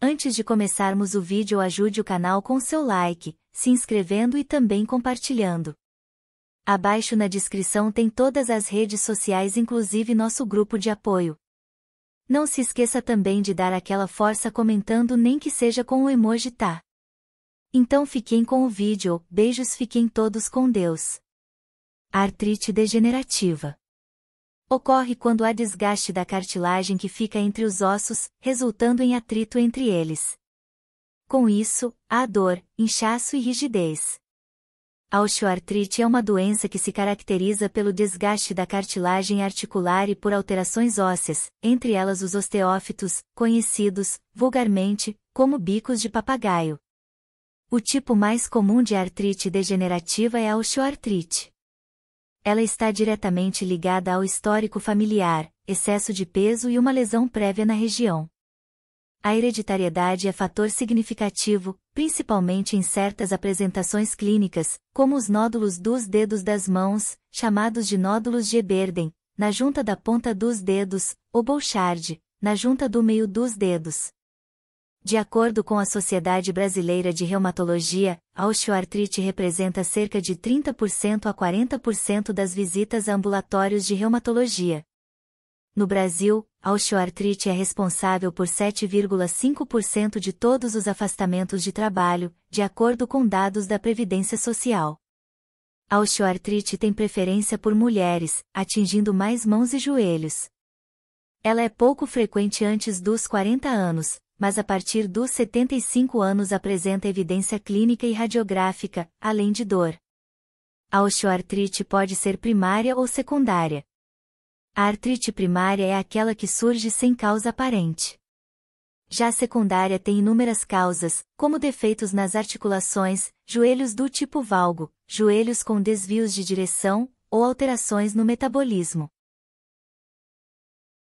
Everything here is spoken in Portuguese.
Antes de começarmos o vídeo ajude o canal com seu like, se inscrevendo e também compartilhando. Abaixo na descrição tem todas as redes sociais inclusive nosso grupo de apoio. Não se esqueça também de dar aquela força comentando nem que seja com o emoji tá. Então fiquem com o vídeo, beijos fiquem todos com Deus. Artrite degenerativa. Ocorre quando há desgaste da cartilagem que fica entre os ossos, resultando em atrito entre eles. Com isso, há dor, inchaço e rigidez. A osteoartrite é uma doença que se caracteriza pelo desgaste da cartilagem articular e por alterações ósseas, entre elas os osteófitos, conhecidos, vulgarmente, como bicos de papagaio. O tipo mais comum de artrite degenerativa é a osteoartrite ela está diretamente ligada ao histórico familiar, excesso de peso e uma lesão prévia na região. A hereditariedade é fator significativo, principalmente em certas apresentações clínicas, como os nódulos dos dedos das mãos, chamados de nódulos de Eberden, na junta da ponta dos dedos, ou Bouchard, na junta do meio dos dedos. De acordo com a Sociedade Brasileira de Reumatologia, a osteoartrite representa cerca de 30% a 40% das visitas a ambulatórios de reumatologia. No Brasil, a osteoartrite é responsável por 7,5% de todos os afastamentos de trabalho, de acordo com dados da Previdência Social. A osteoartrite tem preferência por mulheres, atingindo mais mãos e joelhos. Ela é pouco frequente antes dos 40 anos, mas a partir dos 75 anos apresenta evidência clínica e radiográfica, além de dor. A osteoartrite pode ser primária ou secundária. A artrite primária é aquela que surge sem causa aparente. Já a secundária tem inúmeras causas, como defeitos nas articulações, joelhos do tipo valgo, joelhos com desvios de direção, ou alterações no metabolismo.